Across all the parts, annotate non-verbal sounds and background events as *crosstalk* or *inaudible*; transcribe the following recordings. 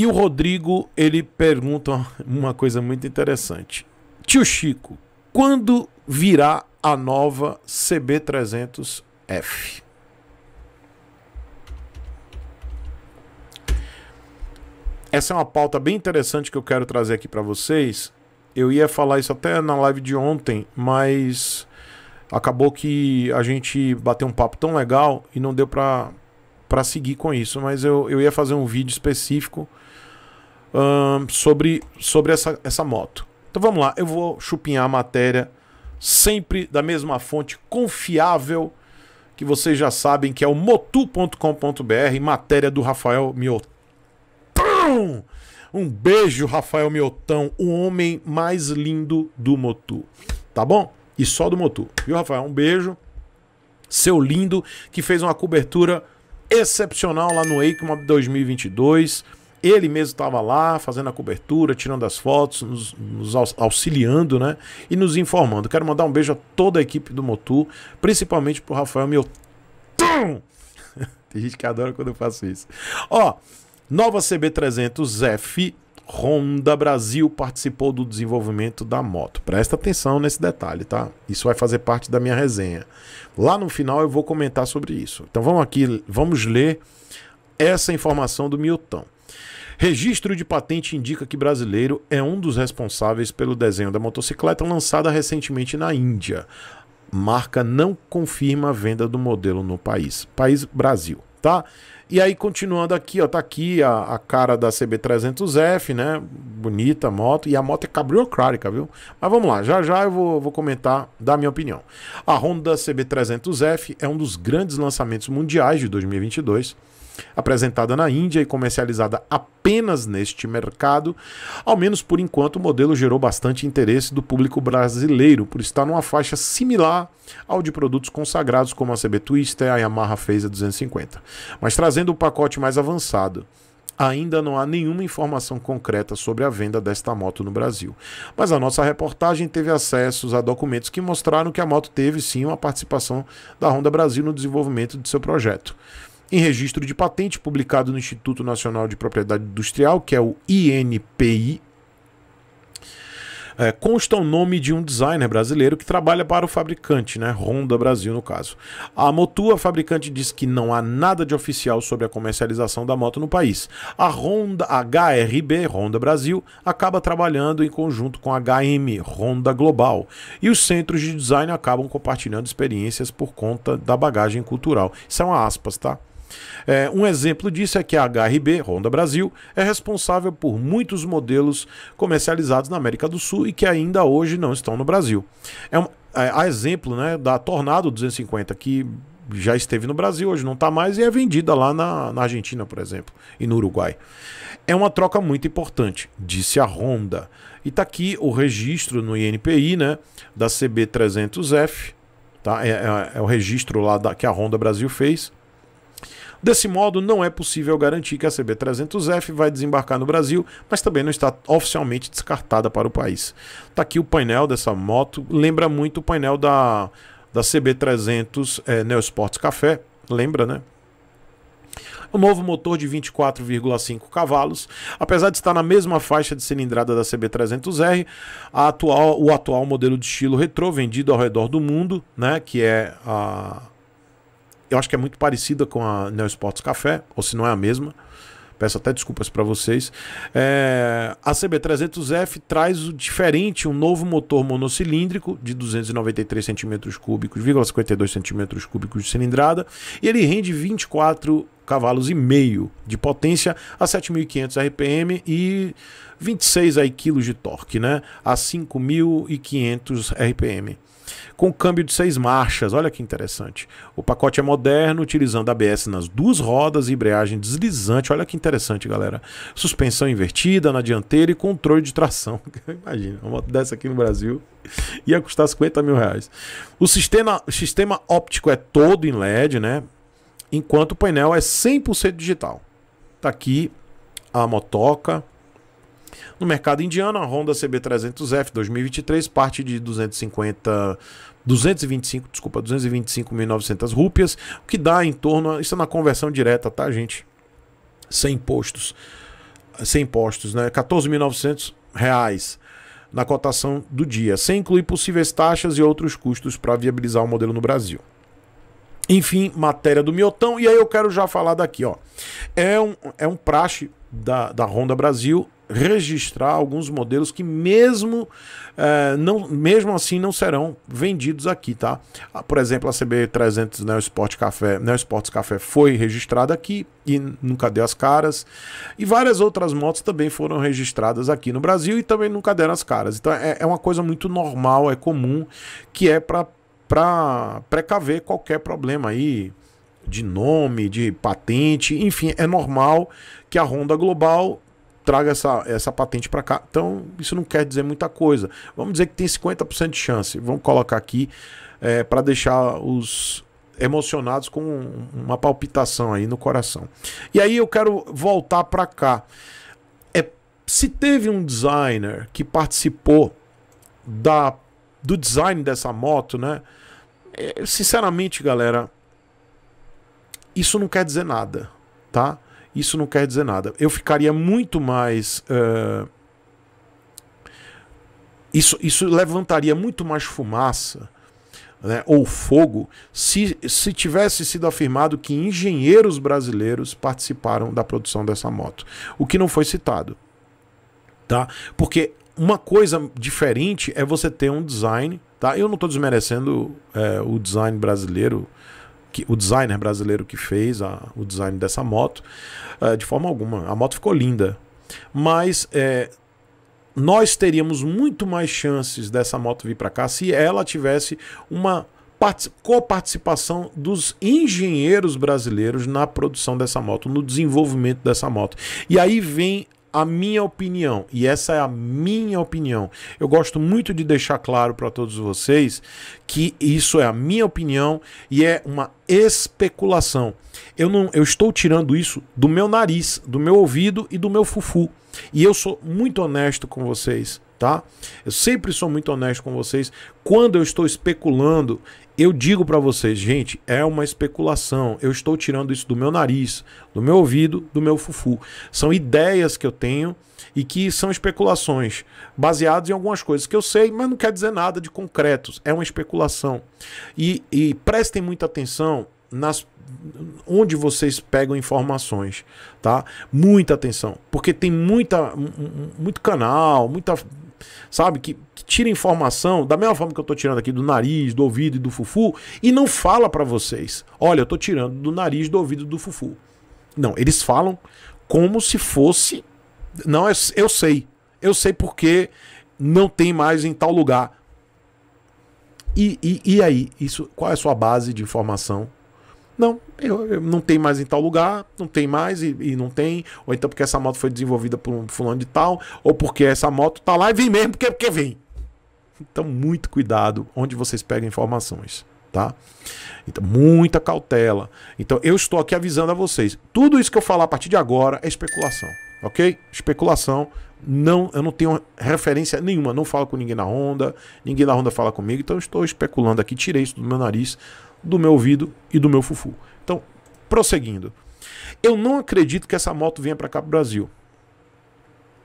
E o Rodrigo, ele pergunta uma coisa muito interessante. Tio Chico, quando virá a nova CB300F? Essa é uma pauta bem interessante que eu quero trazer aqui para vocês. Eu ia falar isso até na live de ontem, mas acabou que a gente bateu um papo tão legal e não deu para seguir com isso. Mas eu, eu ia fazer um vídeo específico sobre, sobre essa, essa moto. Então vamos lá, eu vou chupinhar a matéria sempre da mesma fonte confiável que vocês já sabem que é o motu.com.br, matéria do Rafael Miotão. Um beijo, Rafael Miotão, o homem mais lindo do Motu. Tá bom? E só do Motu. Viu, Rafael? Um beijo. Seu lindo, que fez uma cobertura excepcional lá no EICMA 2022 ele mesmo estava lá fazendo a cobertura, tirando as fotos, nos, nos, auxiliando né? e nos informando. Quero mandar um beijo a toda a equipe do Motu, principalmente pro Rafael meu. *laughs* Tem gente que adora quando eu faço isso. Ó, nova CB300F Honda Brasil participou do desenvolvimento da moto. Presta atenção nesse detalhe, tá? Isso vai fazer parte da minha resenha. Lá no final eu vou comentar sobre isso. Então vamos aqui, vamos ler essa informação do Milton. Registro de patente indica que brasileiro é um dos responsáveis pelo desenho da motocicleta lançada recentemente na Índia. Marca não confirma a venda do modelo no país. País Brasil, tá? E aí, continuando aqui, ó, tá aqui a, a cara da CB300F, né? Bonita a moto. E a moto é cabriocrática, viu? Mas vamos lá, já já eu vou, vou comentar da minha opinião. A Honda CB300F é um dos grandes lançamentos mundiais de 2022 Apresentada na Índia e comercializada apenas neste mercado, ao menos por enquanto o modelo gerou bastante interesse do público brasileiro, por estar numa faixa similar ao de produtos consagrados como a CB Twister, e a Yamaha Phase 250, mas trazendo o um pacote mais avançado. Ainda não há nenhuma informação concreta sobre a venda desta moto no Brasil. Mas a nossa reportagem teve acessos a documentos que mostraram que a moto teve sim uma participação da Honda Brasil no desenvolvimento de seu projeto em registro de patente publicado no Instituto Nacional de Propriedade Industrial, que é o INPI, é, consta o nome de um designer brasileiro que trabalha para o fabricante, né? Honda Brasil, no caso. A Motua, a fabricante, diz que não há nada de oficial sobre a comercialização da moto no país. A Honda HRB, Honda Brasil, acaba trabalhando em conjunto com a HM, Honda Global. E os centros de design acabam compartilhando experiências por conta da bagagem cultural. São é aspas, tá? É, um exemplo disso é que a HRB, Honda Brasil, é responsável por muitos modelos comercializados na América do Sul e que ainda hoje não estão no Brasil. É um, é, a exemplo né, da Tornado 250, que já esteve no Brasil, hoje não está mais e é vendida lá na, na, Argentina, por exemplo, e no Uruguai. É uma troca muito importante, disse a Honda. E está aqui o registro no INPI né, da CB300F, tá? é, é, é o registro lá da, que a Honda Brasil fez Desse modo, não é possível garantir que a CB300F vai desembarcar no Brasil, mas também não está oficialmente descartada para o país. Está aqui o painel dessa moto, lembra muito o painel da, da CB300 é, eh, Neosports Café, lembra, né? O novo motor de 24,5 cavalos, apesar de estar na mesma faixa de cilindrada da CB300R, atual, o atual modelo de estilo retrô vendido ao redor do mundo, né, que é a eu acho que é muito parecida com a Neo Sports Café, ou se não é a mesma. Peço até desculpas para vocês. É, a CB300F traz o diferente, um novo motor monocilíndrico de 293 cm cúbicos, 52 cm3 de cilindrada, e ele rende 24 cavalos e meio de potência a 7.500 RPM e 26 aí quilos de torque, né? A 5.500 RPM com câmbio de seis marchas. Olha que interessante. O pacote é moderno, utilizando ABS nas duas rodas e embreagem deslizante. Olha que interessante, galera. Suspensão invertida na dianteira e controle de tração. *laughs* Imagina, uma moto dessa aqui no Brasil ia custar 50 mil reais. O sistema, o sistema óptico é todo em LED, né? Enquanto o painel é 100% digital. Tá aqui a motoca, no mercado indiano, a Honda CB300F 2023 parte de 250 225, desculpa, 225.900 rúpias, o que dá em torno, isso é na conversão direta, tá, gente? Sem impostos. Sem impostos, né? 14.900 reais na cotação do dia, sem incluir possíveis taxas e outros custos para viabilizar o modelo no Brasil. Enfim, matéria do Miotão, e aí eu quero já falar daqui, ó. É um, é um praxe da, da Honda Brasil registrar alguns modelos que mesmo, é, não, mesmo assim não serão vendidos aqui, tá? Ah, por exemplo, a CB300 Neo Sport Café, Neo Sports Café foi registrada aqui e nunca deu as caras. E várias outras motos também foram registradas aqui no Brasil e também nunca deram as caras. Então é, é uma coisa muito normal, é comum, que é para para precaver qualquer problema aí de nome, de patente, enfim, é normal que a Honda Global traga essa, essa patente para cá. Então, isso não quer dizer muita coisa. Vamos dizer que tem 50% de chance. Vamos colocar aqui é, para deixar os emocionados com uma palpitação aí no coração. E aí eu quero voltar para cá. É, se teve um designer que participou da, do design dessa moto, né? É, sinceramente, galera, isso não quer dizer nada, tá? isso não quer dizer nada. Eu ficaria muito mais. Uh... Isso, isso levantaria muito mais fumaça né, ou fogo se, se tivesse sido afirmado que engenheiros brasileiros participaram da produção dessa moto, o que não foi citado. Tá? Porque uma coisa diferente é você ter um design. Tá? Eu não estou desmerecendo é, o design brasileiro que, o designer brasileiro que fez a, o design dessa moto, uh, de forma alguma. A moto ficou linda. Mas é, nós teríamos muito mais chances dessa moto vir para cá se ela tivesse uma co-participação dos engenheiros brasileiros na produção dessa moto, no desenvolvimento dessa moto. E aí vem a minha opinião, e essa é a minha opinião. Eu gosto muito de deixar claro para todos vocês que isso é a minha opinião e é uma especulação. Eu não eu estou tirando isso do meu nariz, do meu ouvido e do meu fufu. E eu sou muito honesto com vocês tá? Eu sempre sou muito honesto com vocês. Quando eu estou especulando, eu digo para vocês, gente, é uma especulação. Eu estou tirando isso do meu nariz, do meu ouvido, do meu fufu. São ideias que eu tenho e que são especulações baseadas em algumas coisas que eu sei, mas não quer dizer nada de concretos. É uma especulação. E, e prestem muita atenção nas onde vocês pegam informações, tá? Muita atenção, porque tem muita muito canal, muita sabe? Que, que tira informação da mesma forma que eu tô tirando aqui do nariz, do ouvido e do fufu e não fala para vocês. Olha, eu tô tirando do nariz, do ouvido e do fufu. Não, eles falam como se fosse não eu, eu sei. Eu sei porque não tem mais em tal lugar. E, e, e aí, isso, qual é a sua base de informação? Não, eu, eu, não tem mais em tal lugar, não tem mais e, e, não tem, ou então porque essa moto foi desenvolvida por um fulano de tal, ou porque essa moto tá lá e vem mesmo porque, porque vem. Então, muito cuidado onde vocês pegam informações, tá? Então, muita cautela. Então, eu estou aqui avisando a vocês. Tudo isso que eu falar a partir de agora é especulação, ok? Especulação. Não, eu não tenho referência nenhuma, não falo com ninguém na Honda, ninguém na Honda fala comigo, então eu estou especulando aqui, tirei isso do meu nariz, do meu ouvido e do meu fufu. Prosseguindo. Eu não acredito que essa moto venha para cá Brasil.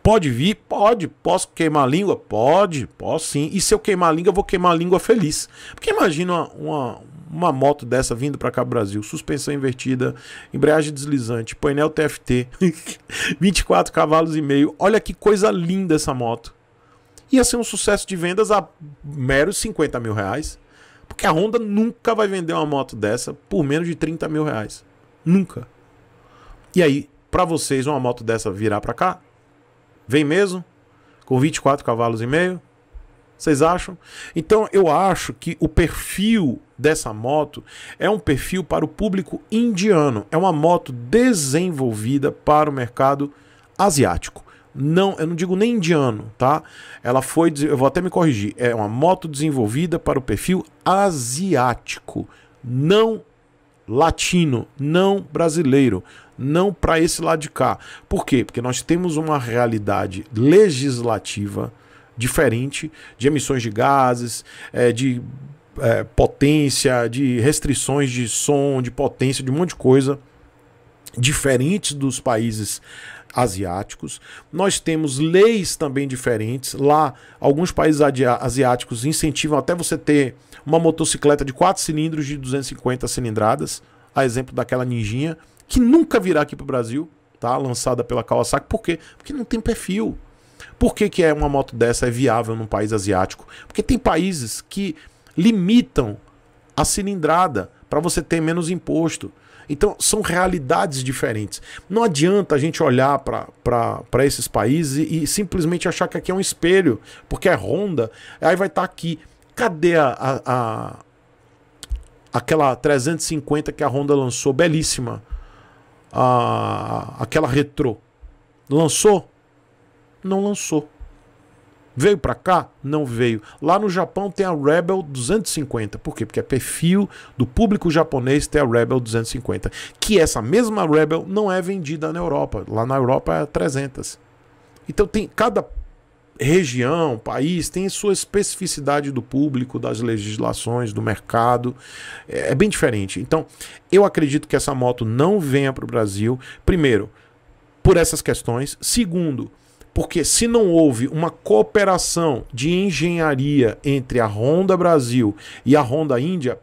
Pode vir? Pode. Posso queimar a língua? Pode, posso sim. E se eu queimar a língua, eu vou queimar a língua feliz. Porque imagina uma, uma, uma moto dessa vindo para cá pro Brasil, suspensão invertida, embreagem deslizante, painel TFT, 24 *laughs* cavalos e meio. Olha que coisa linda essa moto. Ia ser um sucesso de vendas a meros 50 mil reais. Porque a Honda nunca vai vender uma moto dessa por menos de 30 mil reais. Nunca. E aí, para vocês, uma moto dessa virar para cá? Vem mesmo? Com 24 cavalos e meio? Vocês acham? Então eu acho que o perfil dessa moto é um perfil para o público indiano. É uma moto desenvolvida para o mercado asiático. Não, eu não digo nem indiano, tá? Ela foi, eu vou até me corrigir, é uma moto desenvolvida para o perfil asiático, não latino, não brasileiro, não para esse lado de cá. Por quê? Porque nós temos uma realidade legislativa diferente de emissões de gases, é, de é, potência, de restrições de som, de potência, de um monte de coisa diferentes dos países asiáticos. Nós temos leis também diferentes. Lá, alguns países asiáticos incentivam até você ter uma motocicleta de quatro cilindros de 250 cilindradas, a exemplo daquela Ninjinha, que nunca virá aqui para o Brasil, tá? lançada pela Kawasaki. Por quê? Porque não tem perfil. Por que, que é uma moto dessa é viável num país asiático? Porque tem países que limitam a cilindrada para você ter menos imposto. Então, são realidades diferentes. Não adianta a gente olhar para esses países e, e, simplesmente achar que aqui é um espelho, porque é Honda, aí vai estar tá aqui. Cadê a, a, a, aquela 350 que a Honda lançou, belíssima? A, aquela retrô. Lançou? Não lançou. Veio para cá? Não veio. Lá no Japão tem a Rebel 250. Por quê? Porque é perfil do público japonês ter a Rebel 250. Que essa mesma Rebel não é vendida na Europa. Lá na Europa é 300. Então tem cada região, país, tem sua especificidade do público, das legislações, do mercado. É, é bem diferente. Então, eu acredito que essa moto não venha para o Brasil. Primeiro, por essas questões. Segundo, porque se não houve uma cooperação de engenharia entre a Honda Brasil e a Honda Índia,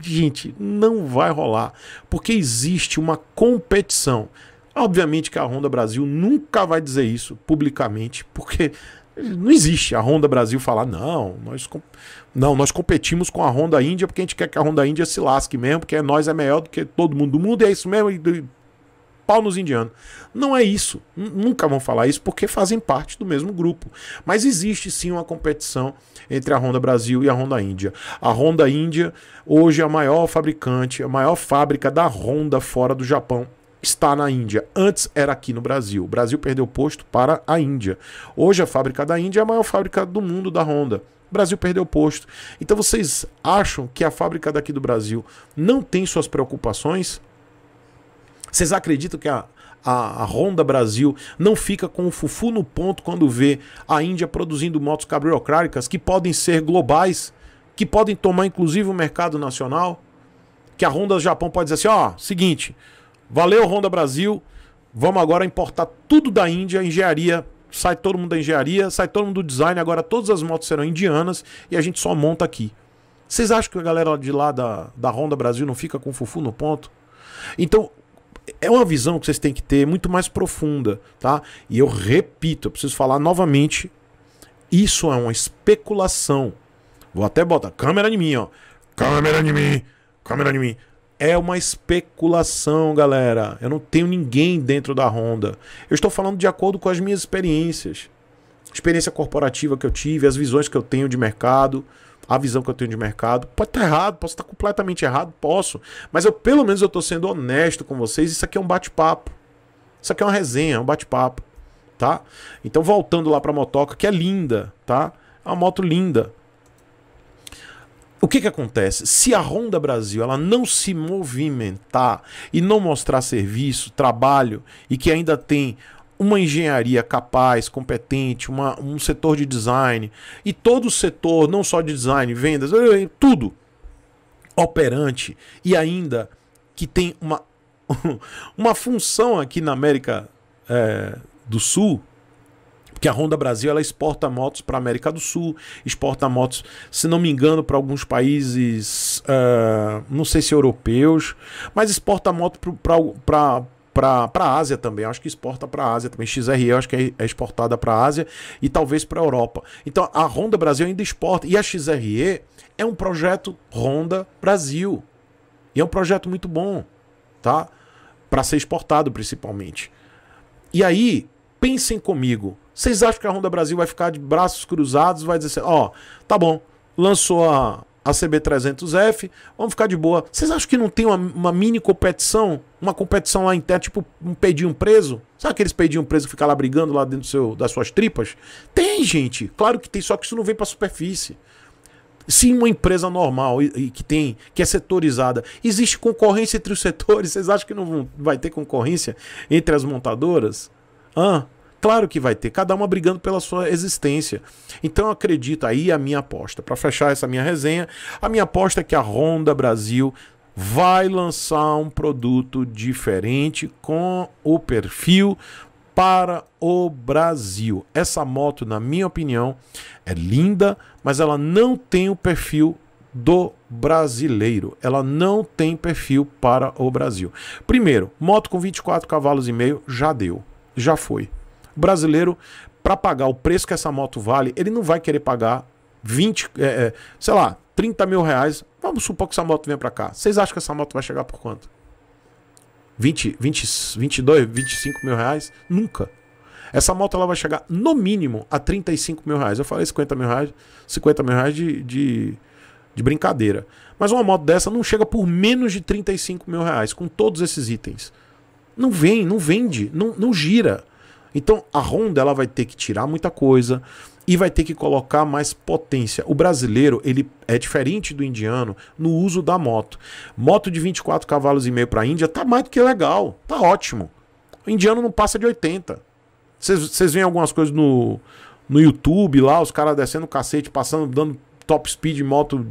gente, não vai rolar. Porque existe uma competição. Obviamente que a Honda Brasil nunca vai dizer isso publicamente, porque não existe a Honda Brasil falar, não, nós, não, nós competimos com a Honda Índia porque a gente quer que a Honda Índia se lasque mesmo, porque nós é melhor do que todo mundo do mundo, e é isso mesmo, e pau nos indianos. Não é isso. Nunca vão falar isso porque fazem parte do mesmo grupo. Mas existe sim uma competição entre a Honda Brasil e a Honda Índia. A Honda Índia, hoje é a maior fabricante, a maior fábrica da Honda fora do Japão. Está na Índia. Antes era aqui no Brasil. O Brasil perdeu posto para a Índia. Hoje a fábrica da Índia é a maior fábrica do mundo da Honda. O Brasil perdeu posto. Então vocês acham que a fábrica daqui do Brasil não tem suas preocupações? Vocês acreditam que a, a, a, Honda Brasil não fica com o fufu no ponto quando vê a Índia produzindo motos cabriocráticas que podem ser globais, que podem tomar inclusive o mercado nacional? Que a Honda Japão pode dizer assim: ó, seguinte, valeu Honda Brasil, vamos agora importar tudo da Índia, engenharia sai todo mundo da engenharia, sai todo mundo do design, agora todas as motos serão indianas e a gente só monta aqui. Vocês acham que a galera de lá da, da Honda Brasil não fica com fufu no ponto? Então, é uma visão que vocês têm que ter muito mais profunda, tá? E eu repito, eu preciso falar novamente, isso é uma especulação. Vou até botar câmera em mim, ó. Câmera em mim. Câmera em mim. É uma especulação, galera. Eu não tenho ninguém dentro da Honda. Eu estou falando de acordo com as minhas experiências. Experiência corporativa que eu tive, as visões que eu tenho de mercado, a visão que eu tenho de mercado. Pode estar tá errado, posso estar tá completamente errado, posso. Mas eu pelo menos eu estou sendo honesto com vocês. Isso aqui é um bate-papo. Isso aqui é uma resenha, é um bate-papo, tá? Então voltando lá para a motoca, que é linda, tá? É uma moto linda. O que que acontece? Se a Honda Brasil ela não se movimentar e não mostrar serviço, trabalho e que ainda tem uma engenharia capaz, competente, uma, um setor de design e todo o setor, não só de design, vendas, eh, eh, tudo operante e ainda que tem uma, *laughs* uma função aqui na América é, do Sul, porque a Honda Brasil ela exporta motos para a América do Sul, exporta motos, se não me engano, para alguns países, uh, não sei se europeus, mas exporta moto para para a Ásia também. acho que exporta para a Ásia também. XRE acho que é, é exportada para a Ásia e talvez para a Europa. Então a Honda Brasil ainda exporta. E a XRE é um projeto Honda Brasil. E é um projeto muito bom, tá? Para ser exportado principalmente. E aí, pensem comigo. Vocês acham que a Honda Brasil vai ficar de braços cruzados, vai dizer assim, ó, oh, tá bom, lançou a a CB300F, vamos ficar de boa. Vocês acham que não tem uma, uma, mini competição? Uma competição lá interna, tipo um pedinho preso? Sabe aqueles pedinhos preso que lá brigando lá dentro seu, das suas tripas? Tem, gente. Claro que tem, só que isso não vem pra superfície. Se uma empresa normal e, e, que tem, que é setorizada, existe concorrência entre os setores, *laughs* vocês acham que não vai ter concorrência entre as montadoras? Ah, Claro que vai ter, cada uma brigando pela sua existência. Então acredito aí é a minha aposta. Para fechar essa minha resenha, a minha aposta é que a Honda Brasil vai lançar um produto diferente com o perfil para o Brasil. Essa moto, na minha opinião, é linda, mas ela não tem o perfil do brasileiro. Ela não tem perfil para o Brasil. Primeiro, moto com 24 cavalos e meio já deu, já foi. O brasileiro, para pagar o preço que essa moto vale, ele não vai querer pagar 20, é, é, sei lá, 30 mil reais. Vamos supor que essa moto venha para cá. Vocês acham que essa moto vai chegar por quanto? 20, 20, 22, 25 mil reais? Nunca. Essa moto ela vai chegar no mínimo a 35 mil reais. Eu falei 50 mil reais, 50 mil reais de, de, de brincadeira. Mas uma moto dessa não chega por menos de 35 mil reais, com todos esses itens. Não vem, não vende, não, não gira. Então a Honda ela vai ter que tirar muita coisa e vai ter que colocar mais potência. O brasileiro, ele é diferente do indiano no uso da moto. Moto de 24 cavalos e meio para a Índia tá mais do que legal, tá ótimo. O indiano não passa de 80. Vocês veem algumas coisas no, no YouTube lá, os caras descendo o cacete, passando, dando top speed moto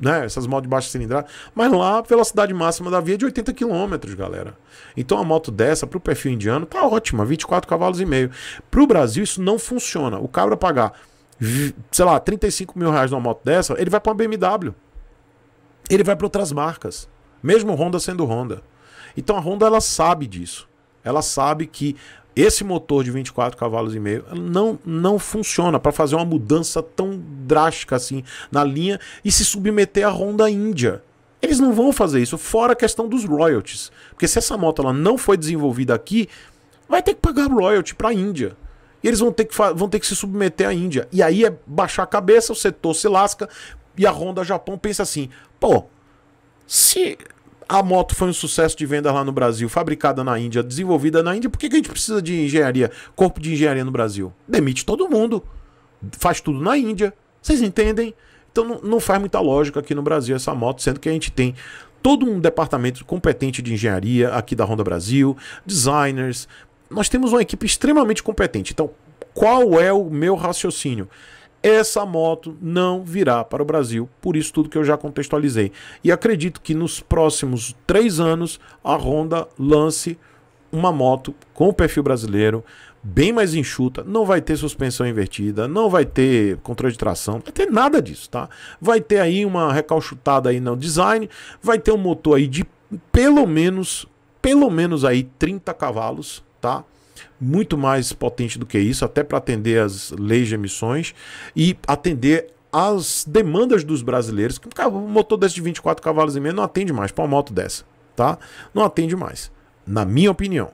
né, essas motos de baixa cilindrada, mas lá a velocidade máxima da via é de 80 km, galera. Então a moto dessa para o perfil indiano tá ótima, 24 cavalos e meio. Para o Brasil isso não funciona. O cabra pagar, sei lá, 35 mil reais numa moto dessa, ele vai para uma BMW. Ele vai para outras marcas, mesmo Honda sendo Honda. Então a Honda ela sabe disso. Ela sabe que esse motor de 24 cavalos e meio não, não funciona para fazer uma mudança tão drástica assim na linha e se submeter à Honda Índia. Eles não vão fazer isso, fora a questão dos royalties. Porque se essa moto ela não foi desenvolvida aqui, vai ter que pagar royalty para a Índia. E eles vão ter, que vão ter que se submeter à Índia. E aí é baixar a cabeça, o setor se lasca e a Honda Japão pensa assim: pô, se a moto foi um sucesso de venda lá no Brasil, fabricada na Índia, desenvolvida na Índia. Por que, que a gente precisa de engenharia, corpo de engenharia no Brasil? Demite todo mundo, faz tudo na Índia. Vocês entendem? Então não, não faz muita lógica aqui no Brasil essa moto, sendo que a gente tem todo um departamento competente de engenharia aqui da Honda Brasil, designers. Nós temos uma equipe extremamente competente. Então, qual é o meu raciocínio? essa moto não virá para o Brasil, por isso tudo que eu já contextualizei. E acredito que nos próximos três anos a Honda lance uma moto com o perfil brasileiro, bem mais enxuta, não vai ter suspensão invertida, não vai ter controle de tração, não vai ter nada disso, tá? Vai ter aí uma recalchutada aí no design, vai ter um motor aí de pelo menos, pelo menos aí 30 cavalos, tá? muito mais potente do que isso, até para atender as leis de emissões e atender as demandas dos brasileiros, que um motor desse de 24 cavalos e meio não atende mais para uma moto dessa, tá? Não atende mais, na minha opinião.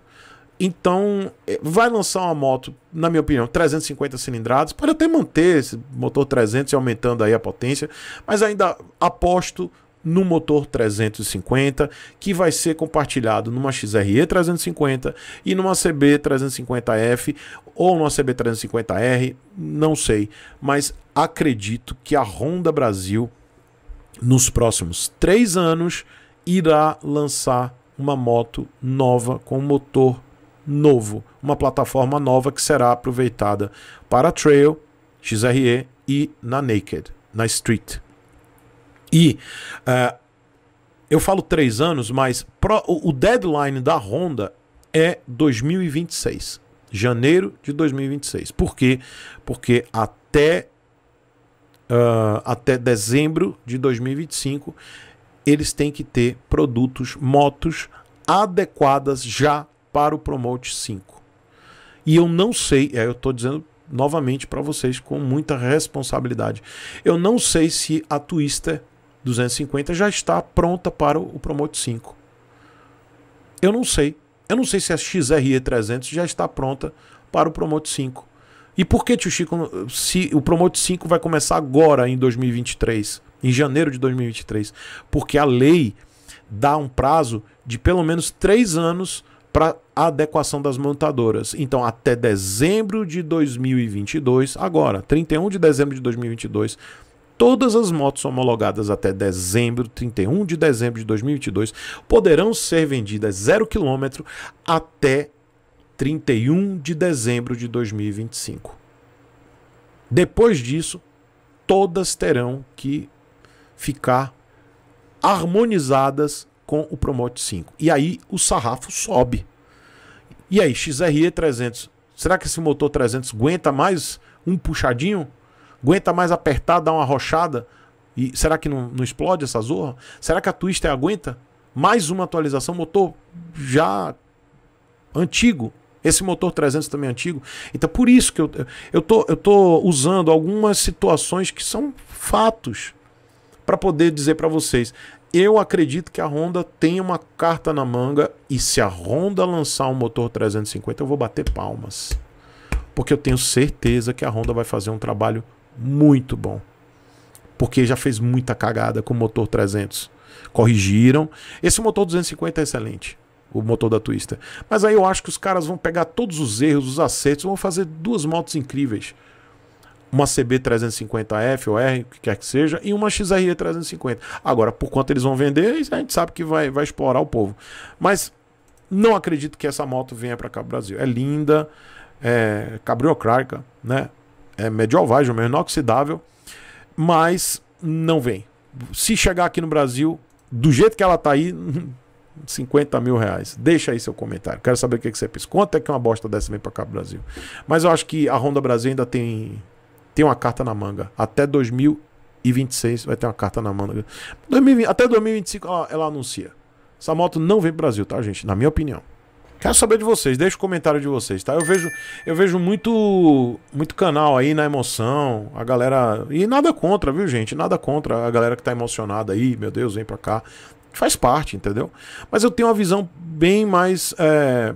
Então, eh, vai lançar uma moto, na minha opinião, 350 cilindradas, pode até manter esse motor 300 e aumentando aí a potência, mas ainda aposto no motor 350, que vai ser compartilhado numa XRE 350 e numa CB 350F ou numa CB 350R, não sei, mas acredito que a Honda Brasil nos próximos três anos irá lançar uma moto nova com motor novo, uma plataforma nova que será aproveitada para trail, XRE e na naked, na street. E uh, eu falo três anos, mas pro, o deadline da Honda é 2026. Janeiro de 2026. Por quê? Porque até, uh, até dezembro de 2025 eles têm que ter produtos, motos adequadas já para o Promote 5. E eu não sei, aí eu estou dizendo novamente para vocês com muita responsabilidade, eu não sei se a Twister 250 já está pronta para o Promote 5. Eu não sei. Eu não sei se a XRE 300 já está pronta para o Promote 5. E por que, tio Chico, se o Promote 5 vai começar agora em 2023, em janeiro de 2023? Porque a lei dá um prazo de pelo menos três anos para a adequação das montadoras. Então, até dezembro de 2022, agora, 31 de dezembro de 2022, Todas as motos homologadas até dezembro, 31 de dezembro de 2022, poderão ser vendidas zero quilômetro até 31 de dezembro de 2025. Depois disso, todas terão que ficar harmonizadas com o Promote 5. E aí o sarrafo sobe. E aí, XRE 300, será que esse motor 300 aguenta mais um puxadinho? Aguenta mais apertar, dar uma rochada? E será que não, não explode essa zorra? Será que a Twister é aguenta? Mais uma atualização, motor já antigo. Esse motor 300 também é antigo. Então, por isso que eu, eu, tô, eu tô usando algumas situações que são fatos para poder dizer para vocês. Eu acredito que a Honda tem uma carta na manga e se a Honda lançar um motor 350, eu vou bater palmas. Porque eu tenho certeza que a Honda vai fazer um trabalho muito bom. Porque já fez muita cagada com o motor 300. Corrigiram. Esse motor 250 é excelente. O motor da Twister. Mas aí eu acho que os caras vão pegar todos os erros, os acertos, vão fazer duas motos incríveis. Uma CB350F ou R, o que quer que seja, e uma XRE350. Agora, por quanto eles vão vender, a gente sabe que vai, vai explorar o povo. Mas não acredito que essa moto venha para cá Brasil. É linda, é cabriocrática, né? é medieval, mesmo, inoxidável, mas não vem. Se chegar aqui no Brasil, do jeito que ela tá aí, 50 *laughs* mil reais. Deixa aí seu comentário. Quero saber o que, que você pensa. Quanto é que uma bosta dessa vem para cá Brasil? Mas eu acho que a Honda Brasil ainda tem, tem uma carta na manga. Até 2026 vai ter uma carta na manga. 2020, até 2025 ela, ela anuncia. Essa moto não vem pro Brasil, tá, gente? Na minha opinião. Quero saber de vocês, deixa o comentário de vocês, tá? Eu vejo, eu vejo muito, muito canal aí na emoção, a galera. E nada contra, viu, gente? Nada contra a galera que tá emocionada aí, meu Deus, vem pra cá. Faz parte, entendeu? Mas eu tenho uma visão bem mais é,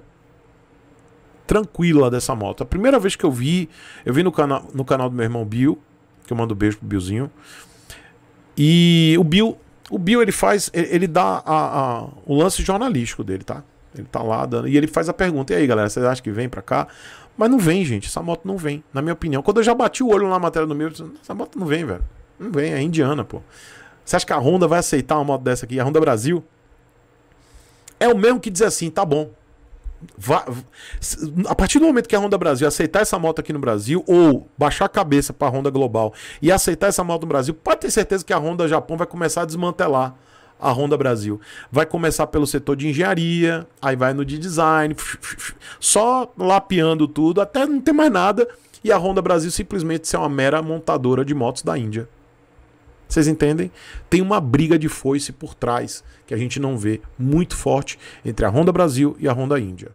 tranquila dessa moto. A primeira vez que eu vi, eu vi no, cana no canal do meu irmão Bill, que eu mando um beijo pro Billzinho. E o Bill, o Bill ele faz, ele, dá a, a, o lance jornalístico dele, tá? Ele tá lá dando. E ele faz a pergunta: e aí, galera, vocês acham que vem pra cá? Mas não vem, gente. Essa moto não vem, na minha opinião. Quando eu já bati o olho na matéria do meu, eu disse, essa moto não vem, velho. Não vem, é indiana, pô. Você acha que a Honda vai aceitar uma moto dessa aqui? A Honda Brasil? É o mesmo que dizer assim, tá bom. a partir do momento que a Honda Brasil aceitar essa moto aqui no Brasil, ou baixar a cabeça para a Honda Global e aceitar essa moto no Brasil, pode ter certeza que a Honda Japão vai começar a desmantelar a Honda Brasil. Vai começar pelo setor de engenharia, aí vai no de design, só lapeando tudo até não ter mais nada e a Honda Brasil simplesmente ser uma mera montadora de motos da Índia. Vocês entendem? Tem uma briga de foice por trás que a gente não vê muito forte entre a Honda Brasil e a Honda Índia.